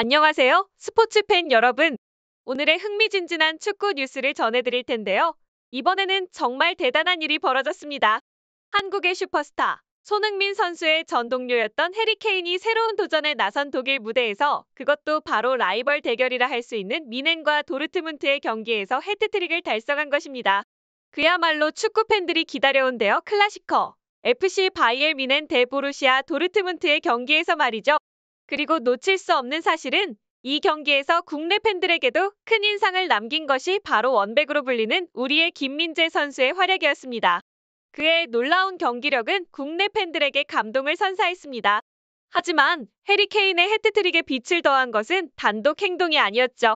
안녕하세요. 스포츠 팬 여러분. 오늘의 흥미진진한 축구 뉴스를 전해드릴 텐데요. 이번에는 정말 대단한 일이 벌어졌습니다. 한국의 슈퍼스타 손흥민 선수의 전 동료였던 해리 케인이 새로운 도전에 나선 독일 무대에서 그것도 바로 라이벌 대결이라 할 수 있는 미넨과 도르트문트의 경기에서 헤트트릭을 달성한 것입니다. 그야말로 축구 팬들이 기다려온 데요 클라시커 FC 바이엘 미넨 대보르시아 도르트문트의 경기에서 말이죠. 그리고 놓칠 수 없는 사실은 이 경기에서 국내 팬들에게도 큰 인상을 남긴 것이 바로 원백으로 불리는 우리의 김민재 선수의 활약이었습니다. 그의 놀라운 경기력은 국내 팬들에게 감동을 선사했습니다. 하지만 해리케인의 헤트트릭에 빛을 더한 것은 단독 행동이 아니었죠.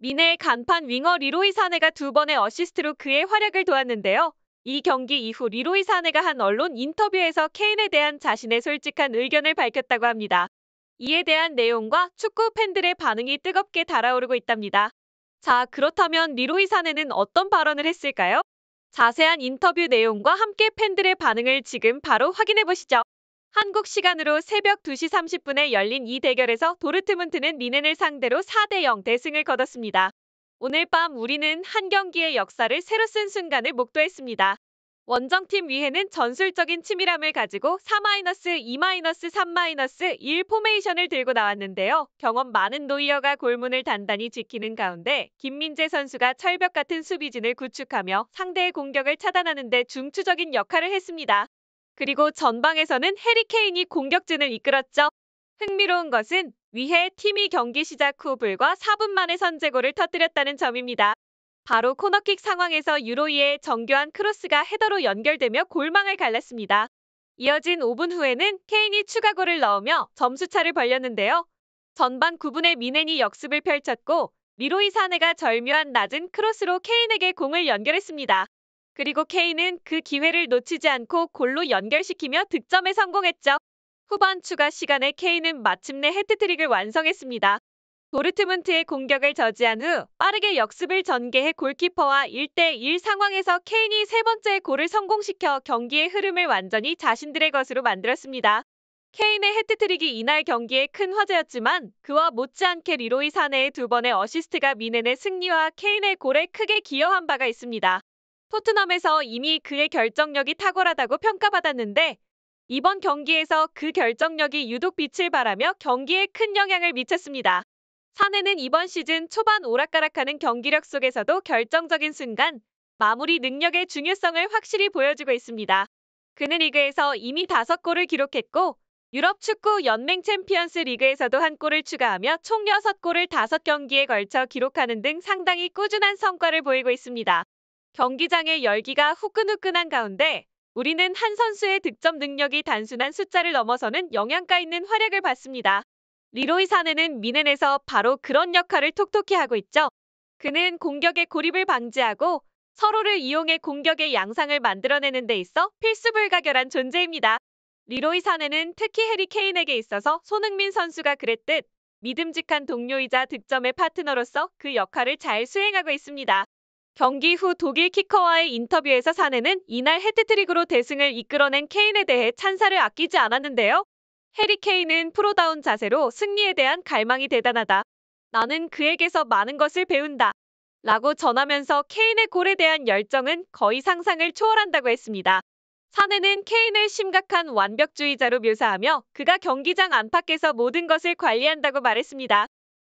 미네의 간판 윙어 리로이 사네가 두 번의 어시스트로 그의 활약을 도왔는데요. 이 경기 이후 리로이 사네가 한 언론 인터뷰에서 케인에 대한 자신의 솔직한 의견을 밝혔다고 합니다. 이에 대한 내용과 축구 팬들의 반응이 뜨겁게 달아오르고 있답니다. 자, 그렇다면 리로이 사네는 어떤 발언을 했을까요? 자세한 인터뷰 내용과 함께 팬들의 반응을 지금 바로 확인해 보시죠. 한국 시간으로 새벽 2시 30분에 열린 이 대결에서 도르트문트는 미넨을 상대로 4대0 대승을 거뒀습니다. 오늘 밤 우리는 한 경기의 역사를 새로 쓴 순간을 목도했습니다. 원정팀 위에는 전술적인 치밀함을 가지고 4-2-3-1 포메이션을 들고 나왔는데요. 경험 많은 노이어가 골문을 단단히 지키는 가운데 김민재 선수가 철벽 같은 수비진을 구축하며 상대의 공격을 차단하는 데 중추적인 역할을 했습니다. 그리고 전방에서는 해리케인이 공격진을 이끌었죠. 흥미로운 것은 위해 팀이 경기 시작 후 불과 4분 만에 선제골을 터뜨렸다는 점입니다. 바로 코너킥 상황에서 유로이의 정교한 크로스가 헤더로 연결되며 골망을 갈랐습니다. 이어진 5분 후에는 케인이 추가골을 넣으며 점수차를 벌렸는데요. 전반 9분에 미넨이 역습을 펼쳤고 리로이 사네가 절묘한 낮은 크로스로 케인에게 공을 연결했습니다. 그리고 케인은 그 기회를 놓치지 않고 골로 연결시키며 득점에 성공했죠. 후반 추가 시간에 케인은 마침내 헤트트릭을 완성했습니다. 도르트문트의 공격을 저지한 후 빠르게 역습을 전개해 골키퍼와 1대1 상황에서 케인이 세 번째 골을 성공시켜 경기의 흐름을 완전히 자신들의 것으로 만들었습니다. 케인의 헤트트릭이 이날 경기에큰 화제였지만 그와 못지않게 리로이 사내의두 번의 어시스트가 미넨의 승리와 케인의 골에 크게 기여한 바가 있습니다. 토트넘에서 이미 그의 결정력이 탁월하다고 평가받았는데 이번 경기에서 그 결정력이 유독 빛을 발하며 경기에 큰 영향을 미쳤습니다. 사내는 이번 시즌 초반 오락가락하는 경기력 속에서도 결정적인 순간 마무리 능력의 중요성을 확실히 보여주고 있습니다. 그는 리그에서 이미 5골을 기록했고 유럽 축구 연맹 챔피언스 리그에서도 한 골을 추가하며 총 6골을 5경기에 걸쳐 기록하는 등 상당히 꾸준한 성과를 보이고 있습니다. 경기장의 열기가 후끈후끈한 가운데 우리는 한 선수의 득점 능력이 단순한 숫자를 넘어서는 영향가 있는 활약을 봤습니다. 리로이 사내는 미넨에서 바로 그런 역할을 톡톡히 하고 있죠. 그는 공격의 고립을 방지하고 서로를 이용해 공격의 양상을 만들어내는 데 있어 필수불가결한 존재입니다. 리로이 사내는 특히 해리 케인에게 있어서 손흥민 선수가 그랬듯 믿음직한 동료이자 득점의 파트너로서 그 역할을 잘 수행하고 있습니다. 경기 후 독일 키커와의 인터뷰에서 사내는 이날 헤트트릭으로 대승을 이끌어낸 케인에 대해 찬사를 아끼지 않았는데요. 해리케인은 프로다운 자세로 승리에 대한 갈망이 대단하다. 나는 그에게서 많은 것을 배운다. 라고 전하면서 케인의 골에 대한 열정은 거의 상상을 초월한다고 했습니다. 사내는 케인을 심각한 완벽주의자로 묘사하며 그가 경기장 안팎에서 모든 것을 관리한다고 말했습니다.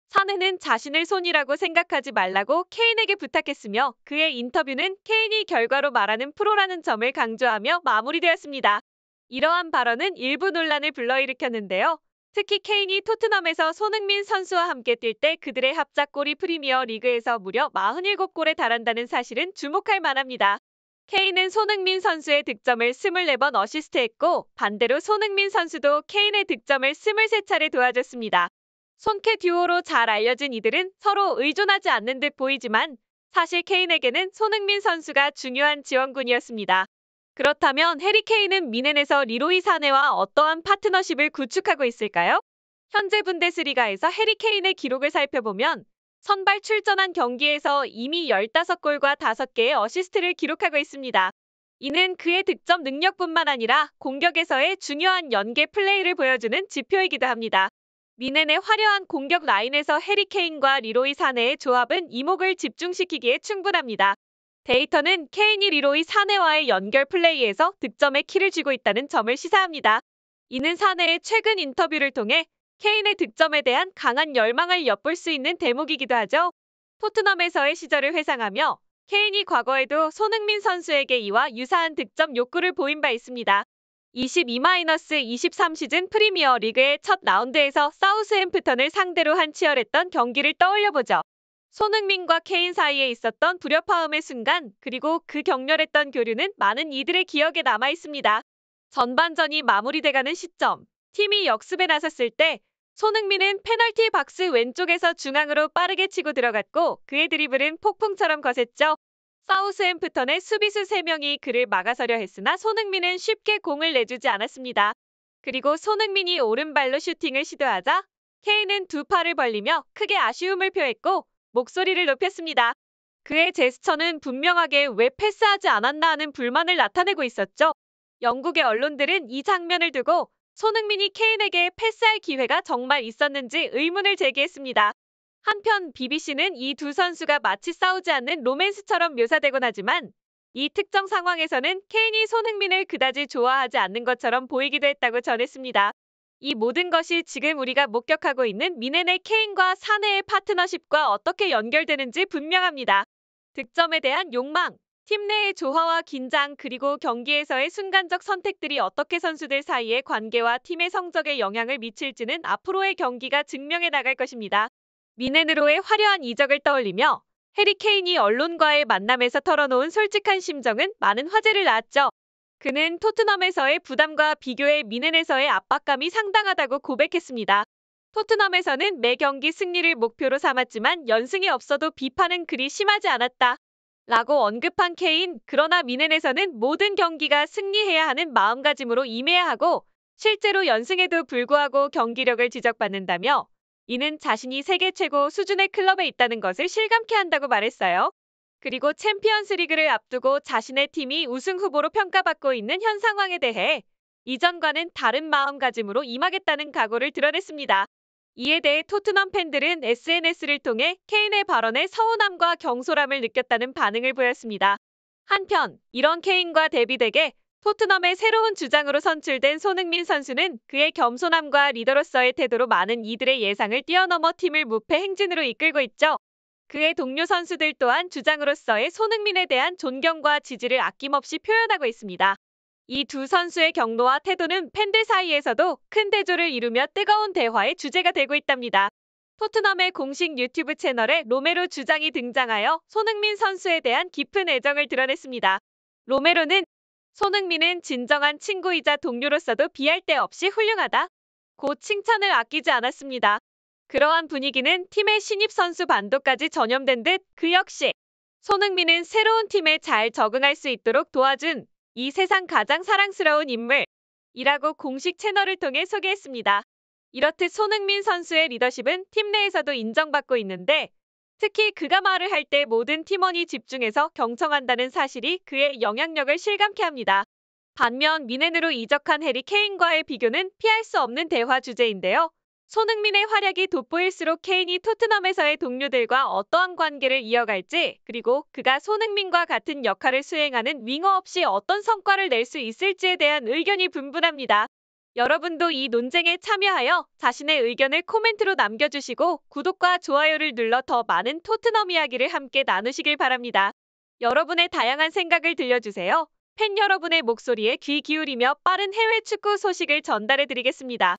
사내는 자신을 손이라고 생각하지 말라고 케인에게 부탁했으며 그의 인터뷰는 케인이 결과로 말하는 프로라는 점을 강조하며 마무리되었습니다. 이러한 발언은 일부 논란을 불러일으켰는데요. 특히 케인이 토트넘에서 손흥민 선수와 함께 뛸 때 그들의 합작골이 프리미어 리그에서 무려 47골에 달한다는 사실은 주목할 만합니다. 케인은 손흥민 선수의 득점을 24번 어시스트했고 반대로 손흥민 선수도 케인의 득점을 23차례 도와줬습니다. 손케 듀오로 잘 알려진 이들은 서로 의존하지 않는 듯 보이지만 사실 케인에게는 손흥민 선수가 중요한 지원군이었습니다. 그렇다면 해리케인은 미넨에서 리로이 사내와 어떠한 파트너십을 구축하고 있을까요? 현재 분데스리가에서 해리케인의 기록을 살펴보면 선발 출전한 경기에서 이미 15골과 5개의 어시스트를 기록하고 있습니다. 이는 그의 득점 능력뿐만 아니라 공격에서의 중요한 연계 플레이를 보여주는 지표이기도 합니다. 미넨의 화려한 공격 라인에서 해리케인과 리로이 사내의 조합은 이목을 집중시키기에 충분합니다. 데이터는 케인이 리로이 사내와의 연결 플레이에서 득점의 키를 쥐고 있다는 점을 시사합니다. 이는 사내의 최근 인터뷰를 통해 케인의 득점에 대한 강한 열망을 엿볼 수 있는 대목이기도 하죠. 토트넘에서의 시절을 회상하며 케인이 과거에도 손흥민 선수에게 이와 유사한 득점 욕구를 보인 바 있습니다. 22-23 시즌 프리미어 리그의 첫 라운드에서 사우스햄프턴을 상대로 한 치열했던 경기를 떠올려보죠. 손흥민과 케인 사이에 있었던 불협화음의 순간 그리고 그 격렬했던 교류는 많은 이들의 기억에 남아 있습니다. 전반전이 마무리돼가는 시점, 팀이 역습에 나섰을 때 손흥민은 페널티 박스 왼쪽에서 중앙으로 빠르게 치고 들어갔고 그의 드리블은 폭풍처럼 거셌죠. 사우스앰프턴의 수비수 3명이 그를 막아서려 했으나 손흥민은 쉽게 공을 내주지 않았습니다. 그리고 손흥민이 오른발로 슈팅을 시도하자 케인은 두 팔을 벌리며 크게 아쉬움을 표했고 목소리를 높였습니다. 그의 제스처는 분명하게 왜 패스하지 않았나 하는 불만을 나타내고 있었죠. 영국의 언론들은 이 장면을 두고 손흥민이 케인에게 패스할 기회가 정말 있었는지 의문을 제기했습니다. 한편 BBC는 이 두 선수가 마치 싸우지 않는 로맨스처럼 묘사되곤 하지만 이 특정 상황에서는 케인이 손흥민을 그다지 좋아하지 않는 것처럼 보이기도 했다고 전했습니다. 이 모든 것이 지금 우리가 목격하고 있는 미네네 케인과 사내의 파트너십과 어떻게 연결되는지 분명합니다. 득점에 대한 욕망, 팀 내의 조화와 긴장 그리고 경기에서의 순간적 선택들이 어떻게 선수들 사이의 관계와 팀의 성적에 영향을 미칠지는 앞으로의 경기가 증명해 나갈 것입니다. 미네네로의 화려한 이적을 떠올리며 해리 케인이 언론과의 만남에서 털어놓은 솔직한 심정은 많은 화제를 낳았죠. 그는 토트넘에서의 부담과 비교해 미넨에서의 압박감이 상당하다고 고백했습니다. 토트넘에서는 매 경기 승리를 목표로 삼았지만 연승이 없어도 비판은 그리 심하지 않았다. 라고 언급한 케인, 그러나 미넨에서는 모든 경기가 승리해야 하는 마음가짐으로 임해야 하고 실제로 연승에도 불구하고 경기력을 지적받는다며 이는 자신이 세계 최고 수준의 클럽에 있다는 것을 실감케 한다고 말했어요. 그리고 챔피언스 리그를 앞두고 자신의 팀이 우승 후보로 평가받고 있는 현 상황에 대해 이전과는 다른 마음가짐으로 임하겠다는 각오를 드러냈습니다. 이에 대해 토트넘 팬들은 SNS를 통해 케인의 발언에 서운함과 경솔함을 느꼈다는 반응을 보였습니다. 한편 이런 케인과 대비되게 토트넘의 새로운 주장으로 선출된 손흥민 선수는 그의 겸손함과 리더로서의 태도로 많은 이들의 예상을 뛰어넘어 팀을 무패 행진으로 이끌고 있죠. 그의 동료 선수들 또한 주장으로서의 손흥민에 대한 존경과 지지를 아낌없이 표현하고 있습니다. 이 두 선수의 경로와 태도는 팬들 사이에서도 큰 대조를 이루며 뜨거운 대화의 주제가 되고 있답니다. 토트넘의 공식 유튜브 채널에 로메로 주장이 등장하여 손흥민 선수에 대한 깊은 애정을 드러냈습니다. 로메로는 손흥민은 진정한 친구이자 동료로서도 비할 데 없이 훌륭하다. 곧 칭찬을 아끼지 않았습니다. 그러한 분위기는 팀의 신입 선수 반도까지 전염된 듯 그 역시 손흥민은 새로운 팀에 잘 적응할 수 있도록 도와준 이 세상 가장 사랑스러운 인물이라고 공식 채널을 통해 소개했습니다. 이렇듯 손흥민 선수의 리더십은 팀 내에서도 인정받고 있는데 특히 그가 말을 할 때 모든 팀원이 집중해서 경청한다는 사실이 그의 영향력을 실감케 합니다. 반면 미넨으로 이적한 해리 케인과의 비교는 피할 수 없는 대화 주제인데요. 손흥민의 활약이 돋보일수록 케인이 토트넘에서의 동료들과 어떠한 관계를 이어갈지, 그리고 그가 손흥민과 같은 역할을 수행하는 윙어 없이 어떤 성과를 낼 수 있을지에 대한 의견이 분분합니다. 여러분도 이 논쟁에 참여하여 자신의 의견을 코멘트로 남겨주시고 구독과 좋아요를 눌러 더 많은 토트넘 이야기를 함께 나누시길 바랍니다. 여러분의 다양한 생각을 들려주세요. 팬 여러분의 목소리에 귀 기울이며 빠른 해외 축구 소식을 전달해드리겠습니다.